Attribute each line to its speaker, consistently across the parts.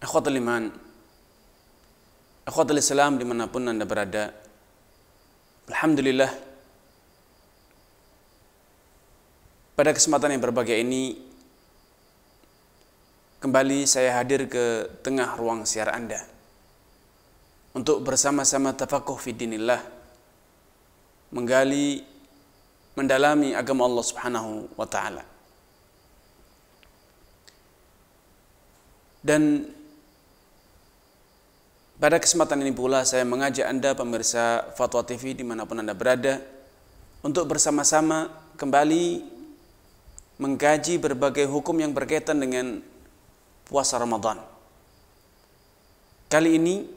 Speaker 1: Akhwatul iman, akhwatul islam dimanapun Anda berada, Alhamdulillah, pada kesempatan yang berbahagia ini, kembali saya hadir ke tengah ruang siar Anda untuk bersama-sama tafakuh fidinillah, menggali, mendalami agama Allah Subhanahu wa Ta'ala. Dan pada kesempatan ini pula saya mengajak Anda pemirsa Fatwa TV dimanapun Anda berada untuk bersama-sama kembali mengkaji berbagai hukum yang berkaitan dengan puasa Ramadan. Kali ini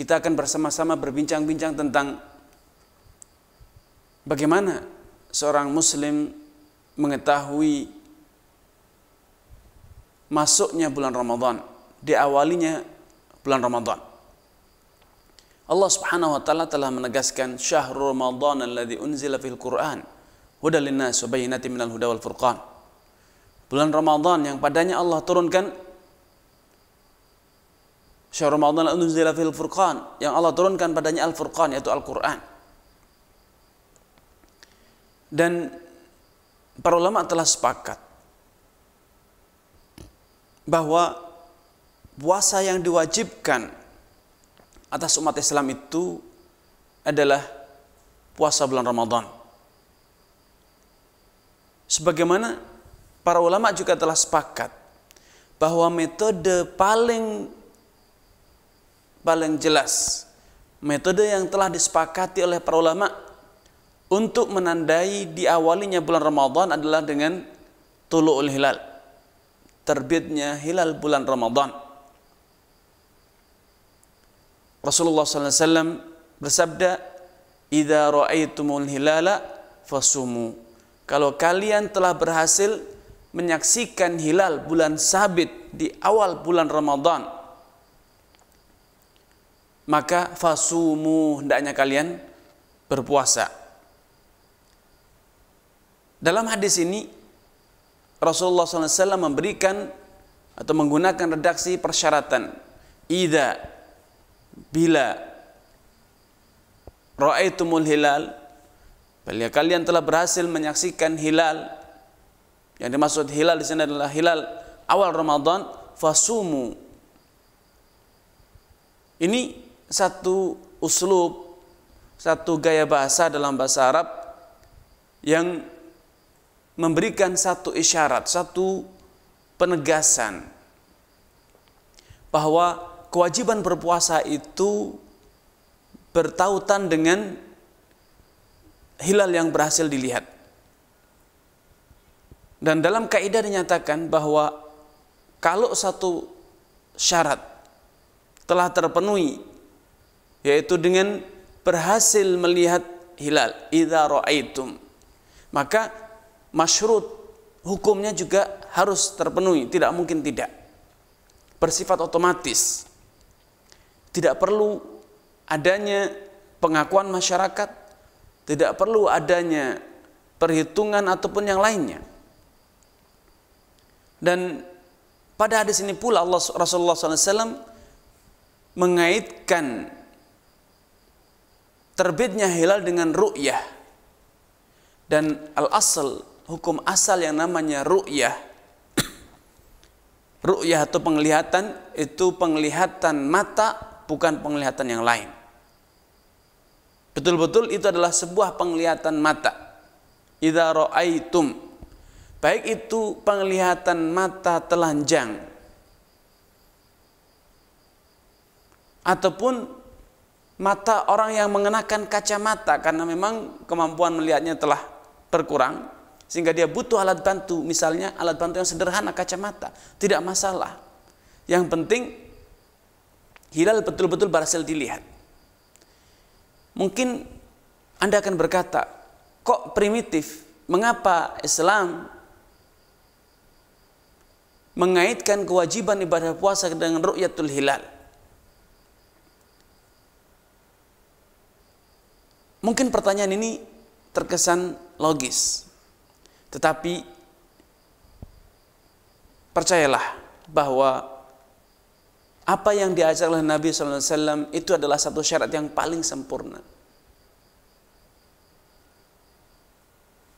Speaker 1: kita akan bersama-sama berbincang-bincang tentang bagaimana seorang muslim mengetahui masuknya bulan Ramadan. Diawalinya bulan Ramadan. Allah Subhanahu wa taala telah menegaskan syahrul Ramadan alladzi unzila fil Qur'an hudal linnas wa bayyinatin minal huda wal furqan. Bulan Ramadan yang padanya Allah turunkan Syahrul Ramadan unzila fil Furqan yang Allah turunkan padanya Al Furqan yaitu Al Quran. Dan para ulama telah sepakat bahwa puasa yang diwajibkan atas umat Islam itu adalah puasa bulan Ramadan. Sebagaimana para ulama juga telah sepakat bahwa metode paling paling jelas, metode yang telah disepakati oleh para ulama untuk menandai diawalinya bulan Ramadan adalah dengan tulu'ul hilal. Terbitnya hilal bulan Ramadan. Rasulullah SAW bersabda, "Ida ra'aitumul hilala fasumu." Kalau kalian telah berhasil menyaksikan hilal bulan sabit di awal bulan Ramadan, maka fasumu hendaknya kalian berpuasa. Dalam hadis ini Rasulullah SAW memberikan atau menggunakan redaksi persyaratan. Ida bila ra'aitumul hilal bila kalian telah berhasil menyaksikan hilal yang dimaksud hilal di sini adalah hilal awal Ramadan fasumu ini satu uslub satu gaya bahasa dalam bahasa Arab yang memberikan satu isyarat, satu penegasan bahwa kewajiban berpuasa itu bertautan dengan hilal yang berhasil dilihat. Dan dalam kaidah dinyatakan bahwa kalau satu syarat telah terpenuhi yaitu dengan berhasil melihat hilal idza raaitum maka masyrut hukumnya juga harus terpenuhi tidak mungkin tidak bersifat otomatis tidak perlu adanya pengakuan masyarakat, tidak perlu adanya perhitungan ataupun yang lainnya. Dan pada hadis ini pula Allah Rasulullah SAW mengaitkan terbitnya hilal dengan ru'yah dan al-asl hukum asal yang namanya ru'yah ru'yah atau penglihatan itu penglihatan mata bukan penglihatan yang lain. Betul-betul itu adalah sebuah penglihatan mata. Idza ra'aitum baik itu penglihatan mata telanjang ataupun mata orang yang mengenakan kacamata karena memang kemampuan melihatnya telah berkurang sehingga dia butuh alat bantu misalnya alat bantu yang sederhana kacamata tidak masalah yang penting hilal betul-betul berhasil dilihat. Mungkin Anda akan berkata, kok primitif? Mengapa Islam mengaitkan kewajiban ibadah puasa dengan rukyatul hilal? Mungkin pertanyaan ini terkesan logis. Tetapi percayalah bahwa apa yang diajar oleh Nabi SAW itu adalah satu syarat yang paling sempurna.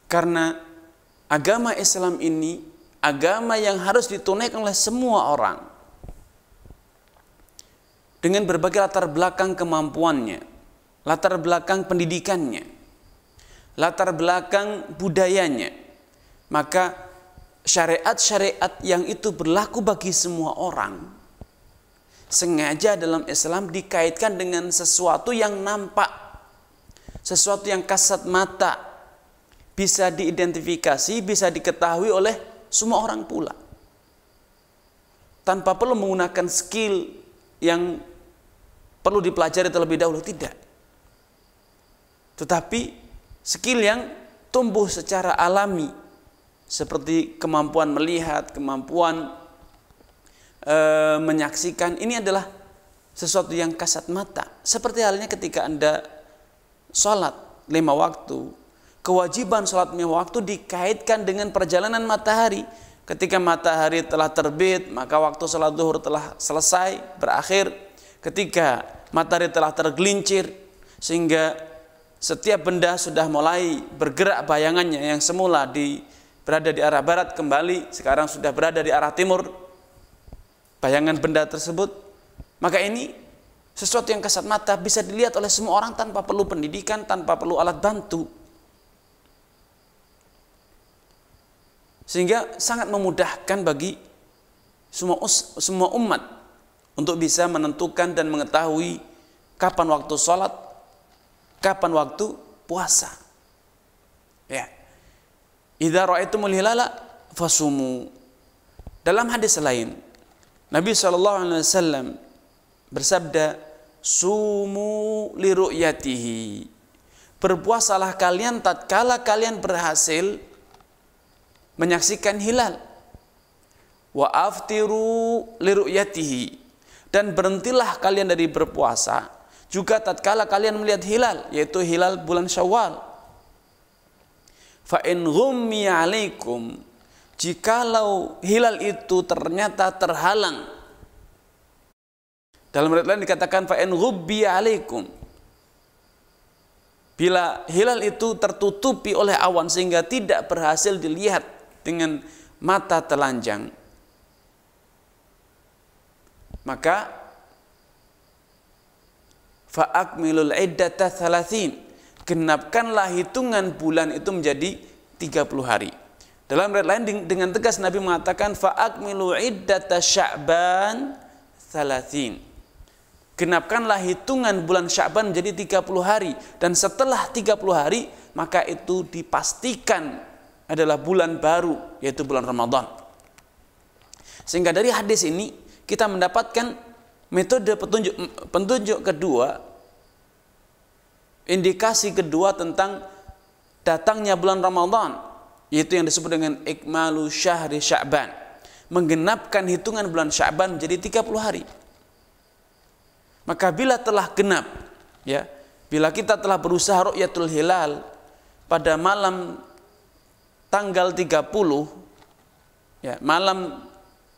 Speaker 1: Karena agama Islam ini agama yang harus ditunaikan oleh semua orang. Dengan berbagai latar belakang kemampuannya, latar belakang pendidikannya, latar belakang budayanya. Maka syariat-syariat yang itu berlaku bagi semua orang Sengaja dalam Islam dikaitkan dengan sesuatu yang nampak, sesuatu yang kasat mata, bisa diidentifikasi, bisa diketahui oleh semua orang pula. Tanpa perlu menggunakan skill yang perlu dipelajari terlebih dahulu, tidak. Tetapi skill yang tumbuh secara alami seperti kemampuan melihat, kemampuan e, menyaksikan ini adalah sesuatu yang kasat mata. Seperti halnya ketika Anda sholat lima waktu, kewajiban sholat lima waktu dikaitkan dengan perjalanan matahari. Ketika matahari telah terbit, maka waktu sholat duhur telah selesai, berakhir. Ketika matahari telah tergelincir, sehingga setiap benda sudah mulai bergerak bayangannya yang semula di berada di arah barat kembali sekarang sudah berada di arah timur bayangan benda tersebut, maka ini sesuatu yang kasat mata bisa dilihat oleh semua orang tanpa perlu pendidikan, tanpa perlu alat bantu. Sehingga sangat memudahkan bagi semua us, semua umat untuk bisa menentukan dan mengetahui kapan waktu sholat, kapan waktu puasa. Ya. Idza ra'aitumul hilala fasumu. Dalam hadis lain Nabi SAW bersabda, Sumu liru'yatihi. Berpuasalah kalian tatkala kalian berhasil menyaksikan hilal. Wa aftiru liru'yatihi. Dan berhentilah kalian dari berpuasa juga tatkala kalian melihat hilal, yaitu hilal bulan Syawal. Fa in alaikum jikalau hilal itu ternyata terhalang dalam riwayat lain dikatakan fa'in ghubbi alaikum bila hilal itu tertutupi oleh awan sehingga tidak berhasil dilihat dengan mata telanjang maka fa'akmilul iddata thalathin genapkanlah hitungan bulan itu menjadi 30 hari dalam red lain dengan tegas Nabi mengatakan fa'akmilu iddata sya'ban thalathin. Genapkanlah hitungan bulan Sya'ban menjadi 30 hari dan setelah 30 hari maka itu dipastikan adalah bulan baru yaitu bulan Ramadan. Sehingga dari hadis ini kita mendapatkan metode petunjuk petunjuk kedua indikasi kedua tentang datangnya bulan Ramadan yaitu yang disebut dengan ikmalu syahri sya'ban menggenapkan hitungan bulan sya'ban menjadi 30 hari maka bila telah genap ya bila kita telah berusaha ru'yatul hilal pada malam tanggal 30 ya malam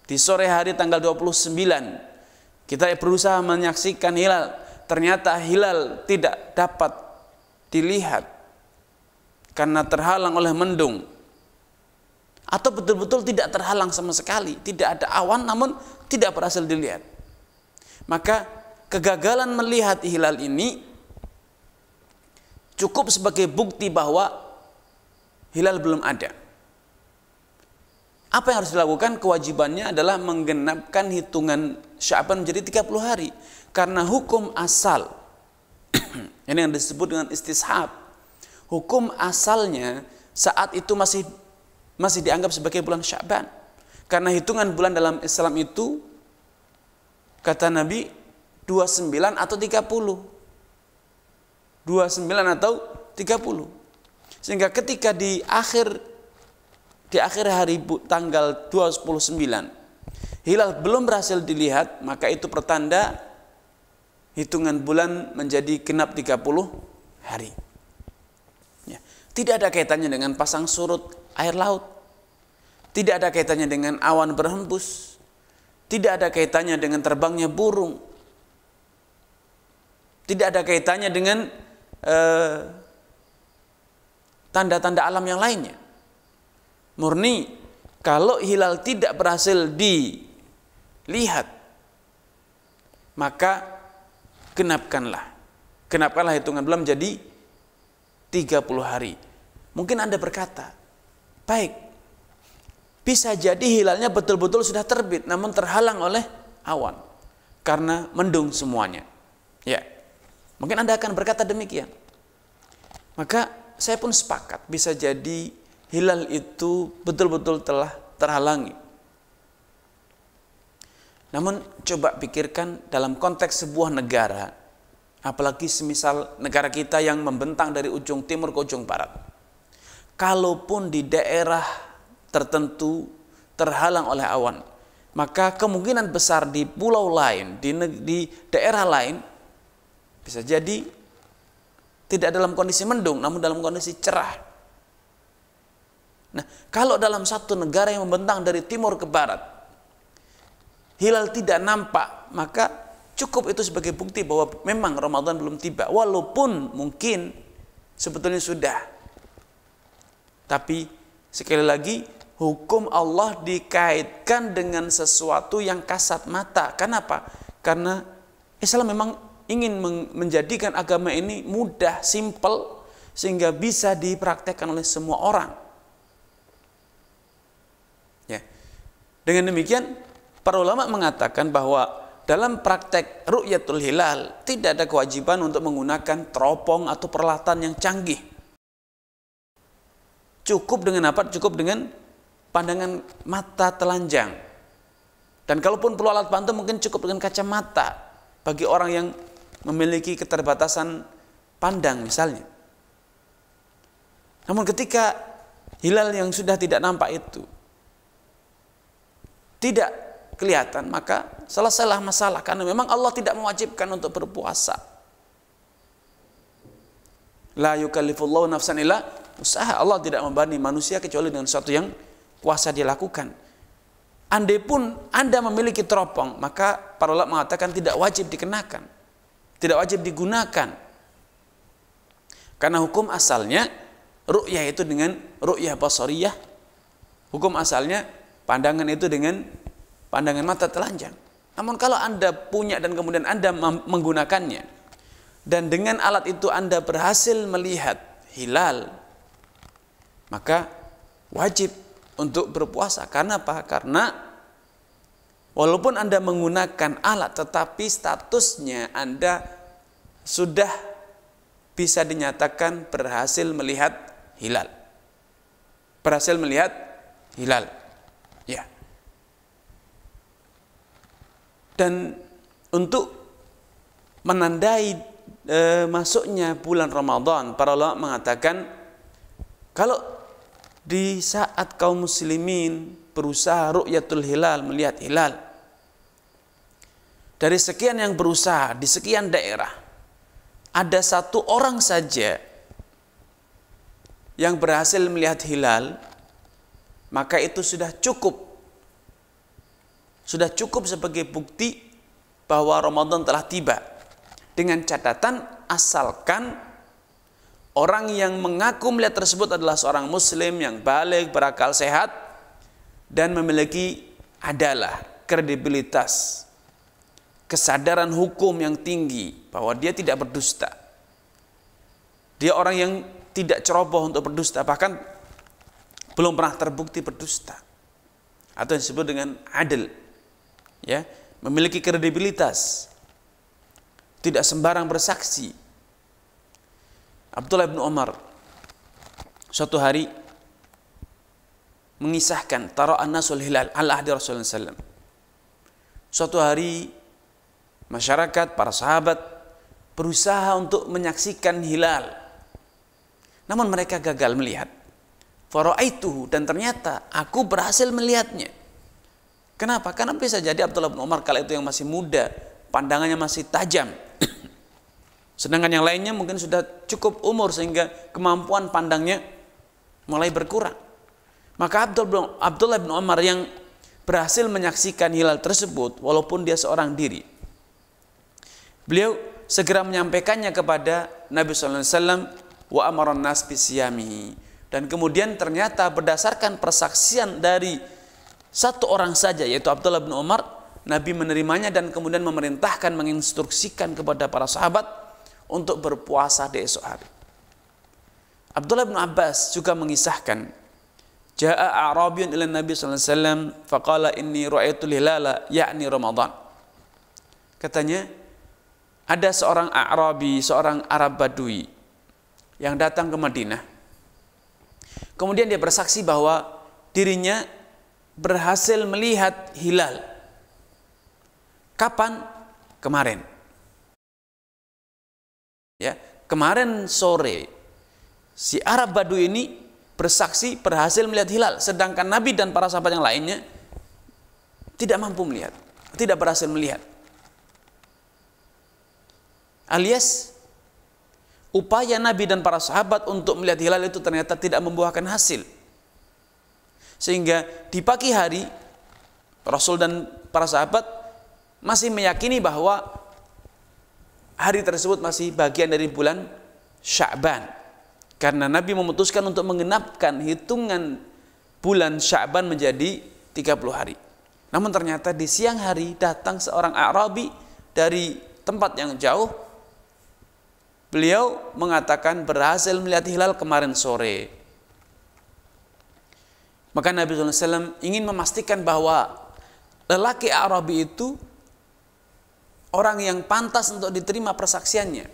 Speaker 1: di sore hari tanggal 29 kita berusaha menyaksikan hilal ternyata hilal tidak dapat dilihat karena terhalang oleh mendung atau betul-betul tidak terhalang sama sekali, tidak ada awan namun tidak berhasil dilihat. Maka kegagalan melihat hilal ini cukup sebagai bukti bahwa hilal belum ada. Apa yang harus dilakukan? Kewajibannya adalah menggenapkan hitungan Syaban menjadi 30 hari. Karena hukum asal ini yang disebut dengan istishab. Hukum asalnya saat itu masih masih dianggap sebagai bulan Syaban. Karena hitungan bulan dalam Islam itu kata Nabi 29 atau 30. 29 atau 30. Sehingga ketika di akhir di akhir hari tanggal 29 hilal belum berhasil dilihat, maka itu pertanda hitungan bulan menjadi genap 30 hari. Tidak ada kaitannya dengan pasang surut air laut. Tidak ada kaitannya dengan awan berhembus. Tidak ada kaitannya dengan terbangnya burung. Tidak ada kaitannya dengan eh, tanda-tanda eh, alam yang lainnya. Murni kalau hilal tidak berhasil dilihat maka genapkanlah. Genapkanlah hitungan bulan menjadi 30 hari. Mungkin Anda berkata, baik, bisa jadi hilalnya betul-betul sudah terbit namun terhalang oleh awan karena mendung semuanya. Ya. Mungkin Anda akan berkata demikian. Maka saya pun sepakat bisa jadi hilal itu betul-betul telah terhalangi. Namun coba pikirkan dalam konteks sebuah negara, apalagi semisal negara kita yang membentang dari ujung timur ke ujung barat kalaupun di daerah tertentu terhalang oleh awan, maka kemungkinan besar di pulau lain, di, di daerah lain, bisa jadi tidak dalam kondisi mendung, namun dalam kondisi cerah. Nah, kalau dalam satu negara yang membentang dari timur ke barat, hilal tidak nampak, maka cukup itu sebagai bukti bahwa memang Ramadan belum tiba, walaupun mungkin sebetulnya sudah tapi sekali lagi hukum Allah dikaitkan dengan sesuatu yang kasat mata. Kenapa? Karena Islam memang ingin menjadikan agama ini mudah, simple, sehingga bisa dipraktekkan oleh semua orang. Ya. Dengan demikian, para ulama mengatakan bahwa dalam praktek ru'yatul hilal tidak ada kewajiban untuk menggunakan teropong atau peralatan yang canggih Cukup dengan apa? Cukup dengan pandangan mata telanjang. Dan kalaupun perlu alat bantu mungkin cukup dengan kacamata bagi orang yang memiliki keterbatasan pandang misalnya. Namun ketika hilal yang sudah tidak nampak itu tidak kelihatan maka selesailah masalah karena memang Allah tidak mewajibkan untuk berpuasa. La yukallifullahu nafsan illa usaha Allah tidak membani manusia kecuali dengan sesuatu yang kuasa dia lakukan. Andai pun Anda memiliki teropong, maka para ulama mengatakan tidak wajib dikenakan. Tidak wajib digunakan. Karena hukum asalnya ru'yah itu dengan ru'yah basariyah. Hukum asalnya pandangan itu dengan pandangan mata telanjang. Namun kalau Anda punya dan kemudian Anda menggunakannya dan dengan alat itu Anda berhasil melihat hilal, maka wajib untuk berpuasa. Karena apa? Karena walaupun Anda menggunakan alat tetapi statusnya Anda sudah bisa dinyatakan berhasil melihat hilal. Berhasil melihat hilal. Ya. Dan untuk menandai e, masuknya bulan Ramadan, para ulama mengatakan kalau di saat kaum muslimin berusaha rukyatul hilal melihat hilal dari sekian yang berusaha di sekian daerah ada satu orang saja yang berhasil melihat hilal maka itu sudah cukup sudah cukup sebagai bukti bahwa Ramadan telah tiba dengan catatan asalkan Orang yang mengaku melihat tersebut adalah seorang muslim yang balik, berakal sehat, dan memiliki adalah kredibilitas, kesadaran hukum yang tinggi bahwa dia tidak berdusta. Dia orang yang tidak ceroboh untuk berdusta, bahkan belum pernah terbukti berdusta. Atau yang disebut dengan adil. Ya, memiliki kredibilitas. Tidak sembarang bersaksi, Abdullah bin Umar suatu hari mengisahkan tara nasul hilal Allah ahdi Rasulullah SAW. Suatu hari masyarakat, para sahabat berusaha untuk menyaksikan hilal. Namun mereka gagal melihat. itu dan ternyata aku berhasil melihatnya. Kenapa? Karena bisa jadi Abdullah bin Umar kala itu yang masih muda, pandangannya masih tajam Sedangkan yang lainnya mungkin sudah cukup umur sehingga kemampuan pandangnya mulai berkurang. Maka Abdullah bin Umar yang berhasil menyaksikan hilal tersebut walaupun dia seorang diri. Beliau segera menyampaikannya kepada Nabi SAW wa nas Dan kemudian ternyata berdasarkan persaksian dari satu orang saja yaitu Abdullah bin Umar, Nabi menerimanya dan kemudian memerintahkan menginstruksikan kepada para sahabat untuk berpuasa di esok hari. Abdullah bin Abbas juga mengisahkan, Ja'a Arabiyun ila Nabi sallallahu alaihi wasallam faqala inni ra'aitu hilala yakni Ramadan. Katanya ada seorang Arabi, seorang Arab Badui yang datang ke Madinah. Kemudian dia bersaksi bahwa dirinya berhasil melihat hilal. Kapan? Kemarin. Ya, kemarin sore si Arab Baduy ini bersaksi berhasil melihat hilal, sedangkan Nabi dan para sahabat yang lainnya tidak mampu melihat, tidak berhasil melihat. Alias upaya Nabi dan para sahabat untuk melihat hilal itu ternyata tidak membuahkan hasil. Sehingga di pagi hari Rasul dan para sahabat masih meyakini bahwa hari tersebut masih bagian dari bulan Sya'ban. Karena Nabi memutuskan untuk mengenapkan hitungan bulan Sya'ban menjadi 30 hari. Namun ternyata di siang hari datang seorang Arabi dari tempat yang jauh. Beliau mengatakan berhasil melihat hilal kemarin sore. Maka Nabi SAW ingin memastikan bahwa lelaki Arabi itu orang yang pantas untuk diterima persaksiannya.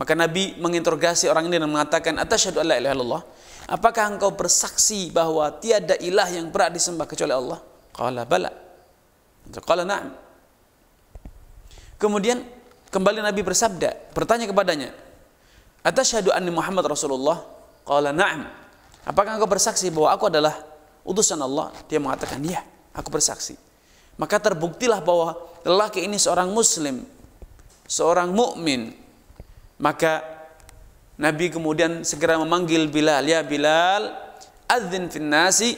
Speaker 1: Maka Nabi menginterogasi orang ini dan mengatakan, Atasyadu Allah, ilaha illallah. Apakah engkau bersaksi bahwa tiada ilah yang berat disembah kecuali Allah? Qala bala. Qala na'am. Kemudian kembali Nabi bersabda, bertanya kepadanya, Atasyadu anni Muhammad Rasulullah? Qala na'am. Apakah engkau bersaksi bahwa aku adalah utusan Allah? Dia mengatakan, ya, aku bersaksi maka terbuktilah bahwa lelaki ini seorang muslim, seorang mukmin. Maka Nabi kemudian segera memanggil Bilal, "Ya Bilal, adzin finnasi nasi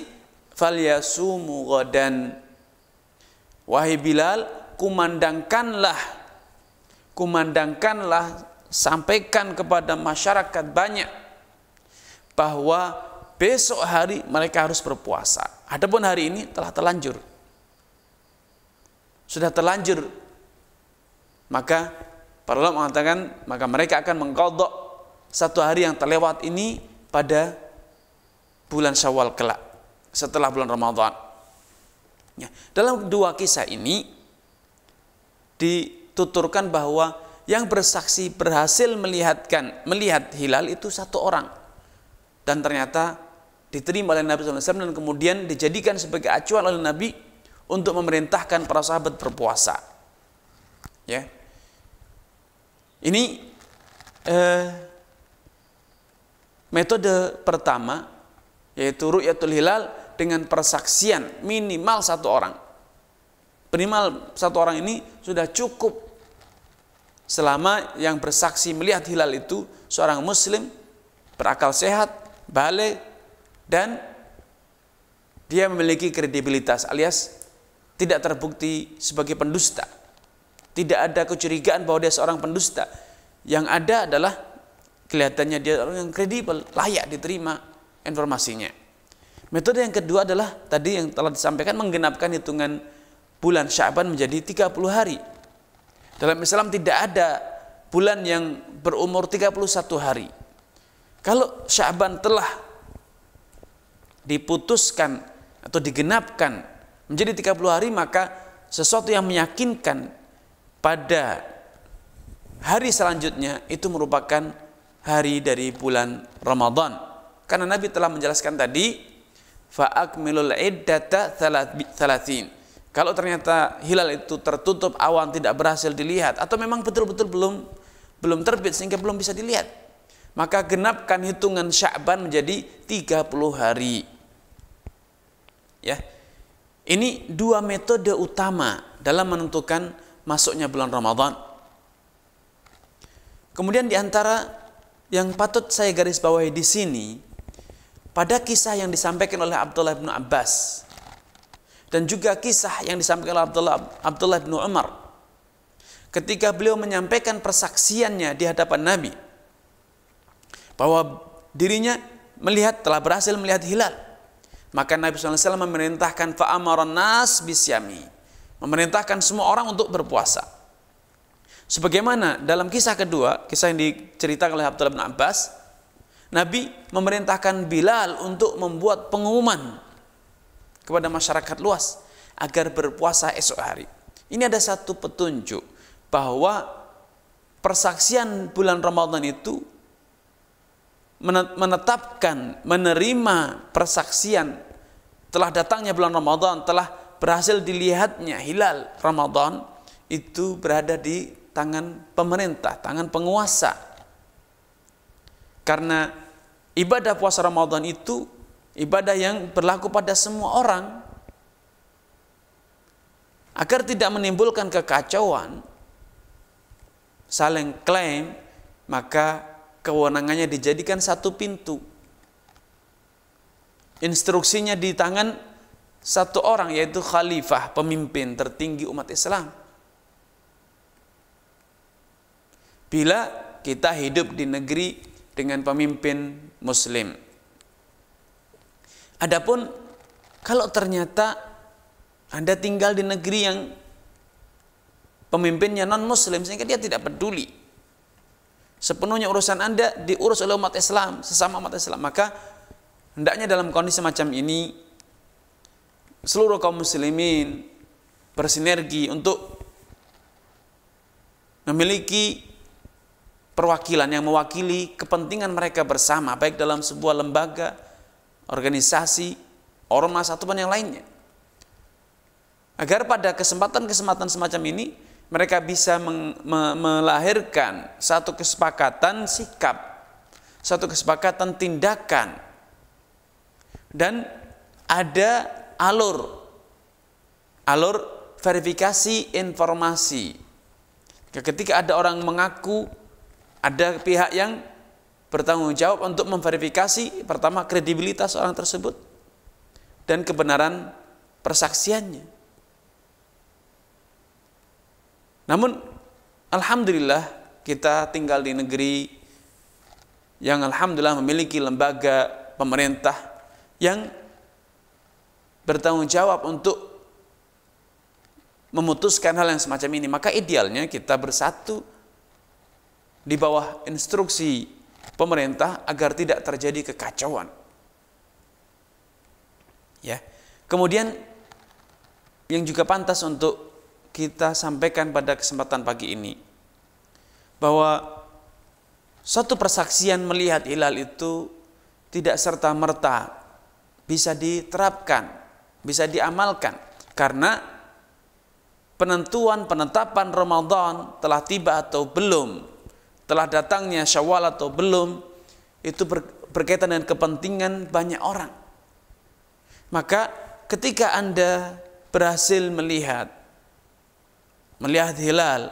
Speaker 1: falyasumu ghadan." Wahai Bilal, kumandangkanlah kumandangkanlah sampaikan kepada masyarakat banyak bahwa besok hari mereka harus berpuasa. Adapun hari ini telah terlanjur sudah terlanjur maka para ulama mengatakan maka mereka akan mengkodok satu hari yang terlewat ini pada bulan Syawal kelak setelah bulan Ramadan. Ya, dalam dua kisah ini dituturkan bahwa yang bersaksi berhasil melihatkan melihat hilal itu satu orang dan ternyata diterima oleh Nabi SAW dan kemudian dijadikan sebagai acuan oleh Nabi untuk memerintahkan para sahabat berpuasa. Ya. Ini eh, metode pertama yaitu ru'yatul hilal dengan persaksian minimal satu orang. Minimal satu orang ini sudah cukup selama yang bersaksi melihat hilal itu seorang muslim berakal sehat, balik dan dia memiliki kredibilitas alias tidak terbukti sebagai pendusta. Tidak ada kecurigaan bahwa dia seorang pendusta. Yang ada adalah kelihatannya dia orang yang kredibel, layak diterima informasinya. Metode yang kedua adalah tadi yang telah disampaikan menggenapkan hitungan bulan Syaban menjadi 30 hari. Dalam Islam tidak ada bulan yang berumur 31 hari. Kalau Syaban telah diputuskan atau digenapkan menjadi 30 hari maka sesuatu yang meyakinkan pada hari selanjutnya itu merupakan hari dari bulan Ramadan. Karena Nabi telah menjelaskan tadi fa'akmilul iddata thalathin. Kalau ternyata hilal itu tertutup, awan tidak berhasil dilihat atau memang betul-betul belum belum terbit sehingga belum bisa dilihat, maka genapkan hitungan Sya'ban menjadi 30 hari. Ya. Ini dua metode utama dalam menentukan masuknya bulan Ramadan. Kemudian di antara yang patut saya garis bawahi di sini pada kisah yang disampaikan oleh Abdullah bin Abbas dan juga kisah yang disampaikan oleh Abdullah Abdullah bin Umar ketika beliau menyampaikan persaksiannya di hadapan Nabi bahwa dirinya melihat telah berhasil melihat hilal maka Nabi SAW memerintahkan fa'amaran nas bisyami. Memerintahkan semua orang untuk berpuasa. Sebagaimana dalam kisah kedua, kisah yang diceritakan oleh Abdullah bin Abbas, Nabi memerintahkan Bilal untuk membuat pengumuman kepada masyarakat luas agar berpuasa esok hari. Ini ada satu petunjuk bahwa persaksian bulan Ramadan itu menetapkan, menerima persaksian telah datangnya bulan Ramadan, telah berhasil dilihatnya hilal Ramadan itu berada di tangan pemerintah, tangan penguasa. Karena ibadah puasa Ramadan itu ibadah yang berlaku pada semua orang. Agar tidak menimbulkan kekacauan, saling klaim, maka kewenangannya dijadikan satu pintu. Instruksinya di tangan satu orang yaitu khalifah, pemimpin tertinggi umat Islam. Bila kita hidup di negeri dengan pemimpin muslim. Adapun kalau ternyata Anda tinggal di negeri yang pemimpinnya non muslim sehingga dia tidak peduli Sepenuhnya urusan Anda diurus oleh umat Islam, sesama umat Islam. Maka hendaknya dalam kondisi macam ini seluruh kaum muslimin bersinergi untuk memiliki perwakilan yang mewakili kepentingan mereka bersama baik dalam sebuah lembaga, organisasi, ormas ataupun yang lainnya. Agar pada kesempatan-kesempatan semacam ini mereka bisa melahirkan satu kesepakatan sikap, satu kesepakatan tindakan, dan ada alur, alur verifikasi informasi. Ketika ada orang mengaku, ada pihak yang bertanggung jawab untuk memverifikasi pertama kredibilitas orang tersebut dan kebenaran persaksiannya. Namun alhamdulillah kita tinggal di negeri yang alhamdulillah memiliki lembaga pemerintah yang bertanggung jawab untuk memutuskan hal yang semacam ini. Maka idealnya kita bersatu di bawah instruksi pemerintah agar tidak terjadi kekacauan. Ya. Kemudian yang juga pantas untuk kita sampaikan pada kesempatan pagi ini bahwa satu persaksian melihat hilal itu tidak serta-merta bisa diterapkan, bisa diamalkan karena penentuan penetapan Ramadan telah tiba atau belum, telah datangnya Syawal atau belum itu berkaitan dengan kepentingan banyak orang. Maka ketika Anda berhasil melihat melihat hilal,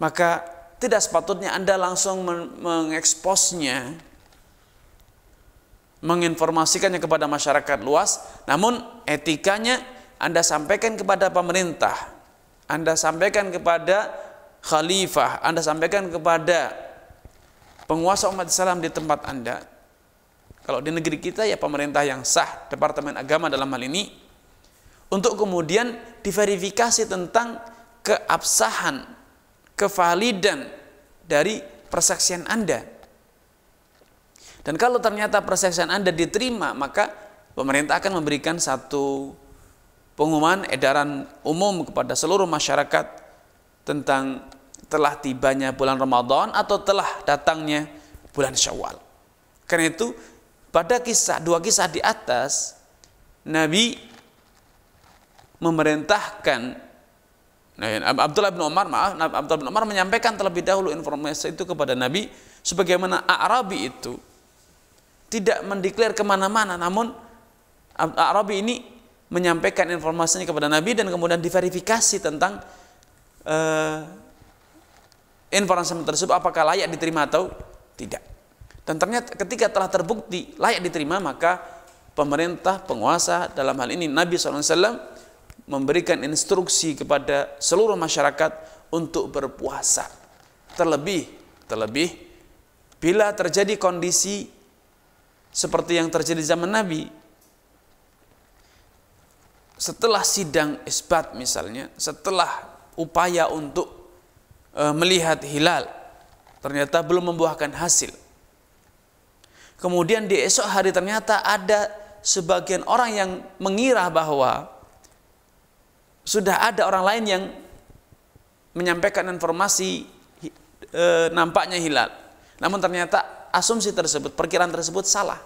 Speaker 1: maka tidak sepatutnya Anda langsung mengeksposnya, menginformasikannya kepada masyarakat luas, namun etikanya Anda sampaikan kepada pemerintah, Anda sampaikan kepada khalifah, Anda sampaikan kepada penguasa umat Islam di tempat Anda. Kalau di negeri kita ya pemerintah yang sah, Departemen Agama dalam hal ini, untuk kemudian diverifikasi tentang keabsahan, kevalidan dari persaksian Anda. Dan kalau ternyata persaksian Anda diterima, maka pemerintah akan memberikan satu pengumuman edaran umum kepada seluruh masyarakat tentang telah tibanya bulan Ramadan atau telah datangnya bulan Syawal. Karena itu pada kisah dua kisah di atas Nabi memerintahkan Nah, iya. Abdullah bin Umar, maaf, Abdullah bin Umar menyampaikan terlebih dahulu informasi itu kepada Nabi, sebagaimana Arabi itu tidak mendeklar kemana-mana, namun Arabi ini menyampaikan informasinya kepada Nabi dan kemudian diverifikasi tentang uh, informasi tersebut apakah layak diterima atau tidak. Dan ternyata ketika telah terbukti layak diterima maka pemerintah, penguasa dalam hal ini Nabi SAW memberikan instruksi kepada seluruh masyarakat untuk berpuasa. Terlebih, terlebih bila terjadi kondisi seperti yang terjadi zaman Nabi, setelah sidang isbat misalnya, setelah upaya untuk e, melihat hilal ternyata belum membuahkan hasil. Kemudian di esok hari ternyata ada sebagian orang yang mengira bahwa sudah ada orang lain yang menyampaikan informasi e, nampaknya hilal. Namun ternyata asumsi tersebut, perkiraan tersebut salah.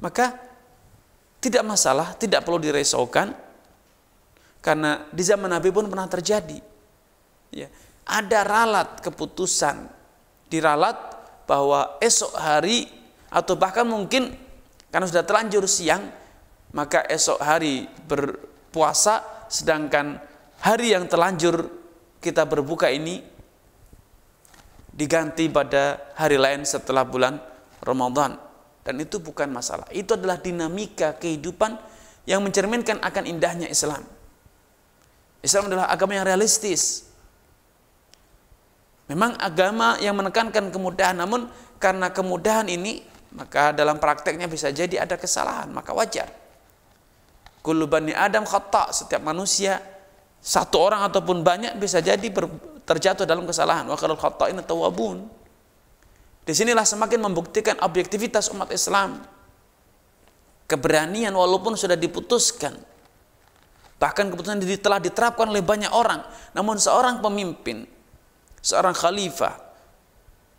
Speaker 1: Maka tidak masalah, tidak perlu diresaukan karena di zaman Nabi pun pernah terjadi. Ya, ada ralat keputusan diralat bahwa esok hari atau bahkan mungkin karena sudah terlanjur siang maka esok hari berpuasa sedangkan hari yang telanjur kita berbuka ini diganti pada hari lain setelah bulan Ramadan. Dan itu bukan masalah. Itu adalah dinamika kehidupan yang mencerminkan akan indahnya Islam. Islam adalah agama yang realistis. Memang agama yang menekankan kemudahan, namun karena kemudahan ini, maka dalam prakteknya bisa jadi ada kesalahan, maka wajar. Kullu Adam khata, setiap manusia satu orang ataupun banyak bisa jadi ber, terjatuh dalam kesalahan. Wa qalul ini tawabun. Disinilah semakin membuktikan objektivitas umat Islam. Keberanian walaupun sudah diputuskan. Bahkan keputusan ini telah diterapkan oleh banyak orang. Namun seorang pemimpin, seorang khalifah,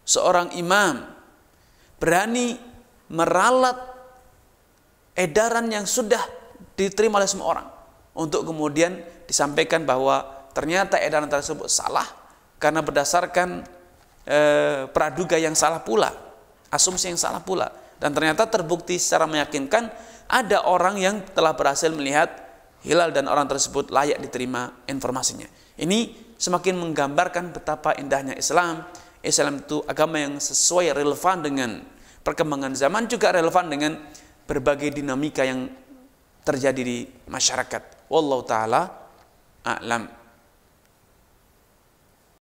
Speaker 1: seorang imam berani meralat edaran yang sudah diterima oleh semua orang untuk kemudian disampaikan bahwa ternyata edaran tersebut salah karena berdasarkan e, praduga yang salah pula, asumsi yang salah pula dan ternyata terbukti secara meyakinkan ada orang yang telah berhasil melihat hilal dan orang tersebut layak diterima informasinya. Ini semakin menggambarkan betapa indahnya Islam. Islam itu agama yang sesuai relevan dengan perkembangan zaman juga relevan dengan berbagai dinamika yang terjadi di masyarakat. Wallahu taala a'lam.